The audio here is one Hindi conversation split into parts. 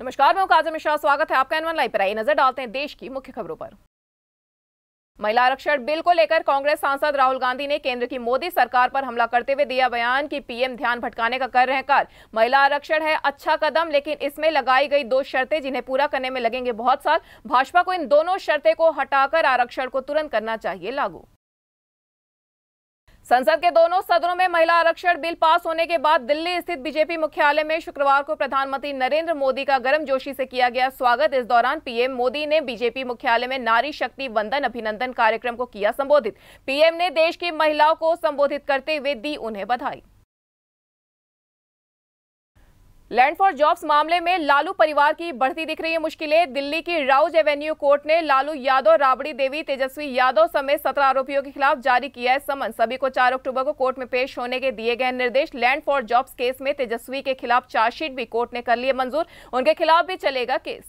नमस्कार मैं काजम मिश्रा स्वागत है आपका एनवन लाइव पर आई नजर डालते हैं देश की मुख्य खबरों पर महिला आरक्षण बिल को लेकर कांग्रेस सांसद राहुल गांधी ने केंद्र की मोदी सरकार पर हमला करते हुए दिया बयान कि पीएम ध्यान भटकाने का कर रहे कर महिला आरक्षण है अच्छा कदम लेकिन इसमें लगाई गई दो शर्तें जिन्हें पूरा करने में लगेंगे बहुत साल भाजपा को इन दोनों शर्तें को हटाकर आरक्षण को तुरंत करना चाहिए लागू संसद के दोनों सदनों में महिला आरक्षण बिल पास होने के बाद दिल्ली स्थित बीजेपी मुख्यालय में शुक्रवार को प्रधानमंत्री नरेंद्र मोदी का गर्मजोशी से किया गया स्वागत इस दौरान पीएम मोदी ने बीजेपी मुख्यालय में नारी शक्ति वंदन अभिनंदन कार्यक्रम को किया संबोधित पीएम ने देश की महिलाओं को संबोधित करते हुए दी उन्हें बधाई लैंड फॉर जॉब्स मामले में लालू परिवार की बढ़ती दिख रही है मुश्किलें दिल्ली की राउज एवेन्यू कोर्ट ने लालू यादव राबड़ी देवी तेजस्वी यादव समेत सत्रह आरोपियों के खिलाफ जारी किया है समन सभी को 4 अक्टूबर को कोर्ट में पेश होने के दिए गए निर्देश लैंड फॉर जॉब्स केस में तेजस्वी के खिलाफ चार्जशीट भी कोर्ट ने कर लिए मंजूर उनके खिलाफ भी चलेगा केस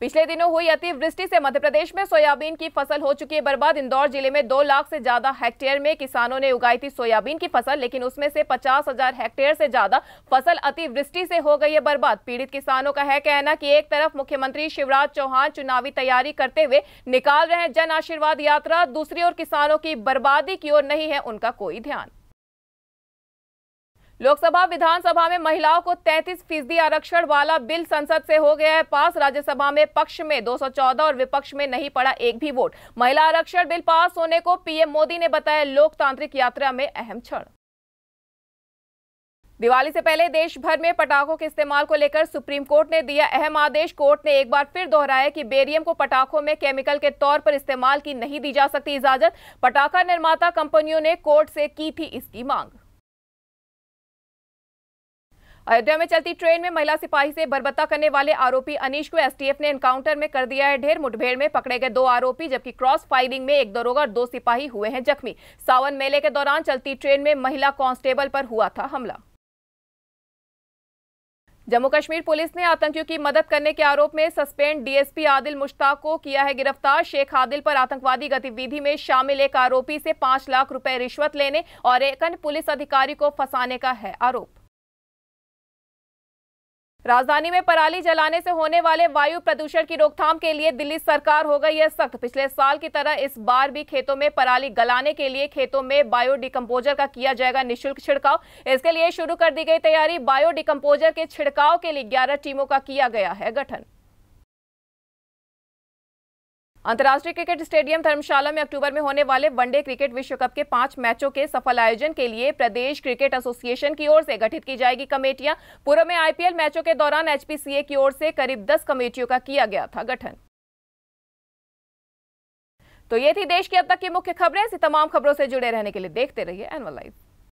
पिछले दिनों हुई अतिवृष्टि से मध्य प्रदेश में सोयाबीन की फसल हो चुकी है बर्बाद इंदौर जिले में दो लाख से ज्यादा हेक्टेयर में किसानों ने उगाई थी सोयाबीन की फसल लेकिन उसमें से पचास हजार हेक्टेयर से ज्यादा फसल अतिवृष्टि से हो गई है बर्बाद पीड़ित किसानों का है कहना कि एक तरफ मुख्यमंत्री शिवराज चौहान चुनावी तैयारी करते हुए निकाल रहे हैं जन आशीर्वाद यात्रा दूसरी ओर किसानों की बर्बादी की ओर नहीं है उनका कोई ध्यान लोकसभा विधानसभा में महिलाओं को 33 फीसदी आरक्षण वाला बिल संसद से हो गया है पास राज्यसभा में पक्ष में 214 और विपक्ष में नहीं पड़ा एक भी वोट महिला आरक्षण बिल पास होने को पीएम मोदी ने बताया लोकतांत्रिक यात्रा में अहम क्षण दिवाली से पहले देश भर में पटाखों के इस्तेमाल को लेकर सुप्रीम कोर्ट ने दिया अहम आदेश कोर्ट ने एक बार फिर दोहराया कि बेरियम को पटाखों में केमिकल के तौर पर इस्तेमाल की नहीं दी जा सकती इजाजत पटाखा निर्माता कंपनियों ने कोर्ट से की थी इसकी मांग अयोध्या में चलती ट्रेन में महिला सिपाही से बरबत्ता करने वाले आरोपी अनीश को एसटीएफ ने एनकाउंटर में कर दिया है ढेर मुठभेड़ में पकड़े गए दो आरोपी जबकि क्रॉस फायरिंग में एक दरोगा और दो सिपाही हुए हैं जख्मी सावन मेले के दौरान चलती ट्रेन में महिला कांस्टेबल पर हुआ था हमला जम्मू कश्मीर पुलिस ने आतंकियों की मदद करने के आरोप में सस्पेंड डीएसपी आदिल मुश्ताक को किया है गिरफ्तार शेख आदिल पर आतंकवादी गतिविधि में शामिल एक आरोपी से पांच लाख रुपए रिश्वत लेने और एक अन्य पुलिस अधिकारी को फंसाने का है आरोप राजधानी में पराली जलाने से होने वाले वायु प्रदूषण की रोकथाम के लिए दिल्ली सरकार हो गई है सख्त पिछले साल की तरह इस बार भी खेतों में पराली गलाने के लिए खेतों में बायो डिकम्पोजर का किया जाएगा निशुल्क छिड़काव इसके लिए शुरू कर दी गई तैयारी बायो डिकम्पोजर के छिड़काव के लिए ग्यारह टीमों का किया गया है गठन अंतर्राष्ट्रीय क्रिकेट स्टेडियम धर्मशाला में अक्टूबर में होने वाले वनडे क्रिकेट विश्व कप के पांच मैचों के सफल आयोजन के लिए प्रदेश क्रिकेट एसोसिएशन की ओर से गठित की जाएगी कमेटियां पूर्व में आईपीएल मैचों के दौरान एचपीसीए की ओर से करीब दस कमेटियों का किया गया था गठन तो ये थी देश की अब तक की मुख्य खबरें ऐसी तमाम खबरों से जुड़े रहने के लिए देखते रहिए एनवल लाइव